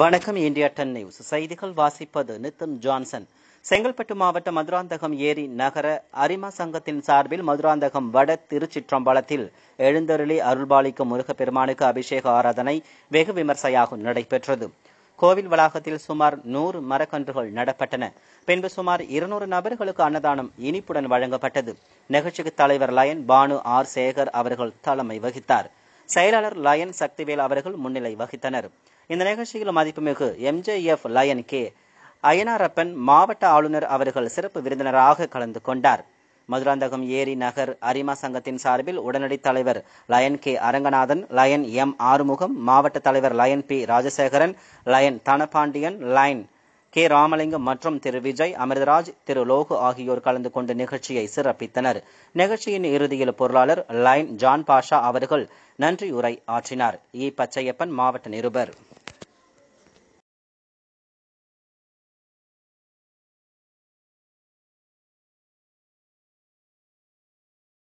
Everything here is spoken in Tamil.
வணக்கம் இந்தியா டென் நியூஸ் செய்திகள் வாசிப்பது நித்தின் ஜான்சன் செங்கல்பட்டு மாவட்டம் மதுராந்தகம் ஏரி நகர அரிமா சங்கத்தின் சார்பில் மதுராந்தகம் வட திருச்சிற்றம்பலத்தில் எழுந்தருளி அருள்பாலிக்கும் முருகப்பெருமானுக்கு அபிஷேக ஆராதனை வெகு விமர்சையாக நடைபெற்றது கோவில் வளாகத்தில் சுமார் நூறு மரக்கன்றுகள் நடப்பட்டன பின்பு சுமார் இருநூறு நபர்களுக்கு அன்னதானம் இனிப்புடன் வழங்கப்பட்டது நிகழ்ச்சிக்கு தலைவர் லயன் பானு ஆர் சேகர் அவர்கள் தலைமை வகித்தார் செயலாளர் லயன் சக்திவேல் அவர்கள் முன்னிலை வகித்தனர் இந்த நிகழ்ச்சியில் மதிப்புமிகு எம்ஜேஎஃப் லயன் கே அயனாரப்பன் மாவட்ட ஆளுநர் அவர்கள் சிறப்பு விருந்தினராக கலந்து கொண்டார் மதுராந்தகம் ஏரி நகர் அரிமா சங்கத்தின் சார்பில் உடனடி தலைவர் Lion K Aranganathan Lion M Arumugam மாவட்ட தலைவர் Lion P Rajasekaran Lion Dhanapandian Lion K Ramalingam மற்றும் திரு விஜய் அமிர்தராஜ் திரு லோகு ஆகியோர் கலந்து கொண்டு நிகழ்ச்சியை சிறப்பித்தனர் நிகழ்ச்சியின் இறுதியில் பொருளாளர் லைன் ஜான் பாஷா அவர்கள் நன்றியுரை ஆற்றினார் இ பச்சையப்பன் மாவட்ட நிருபர்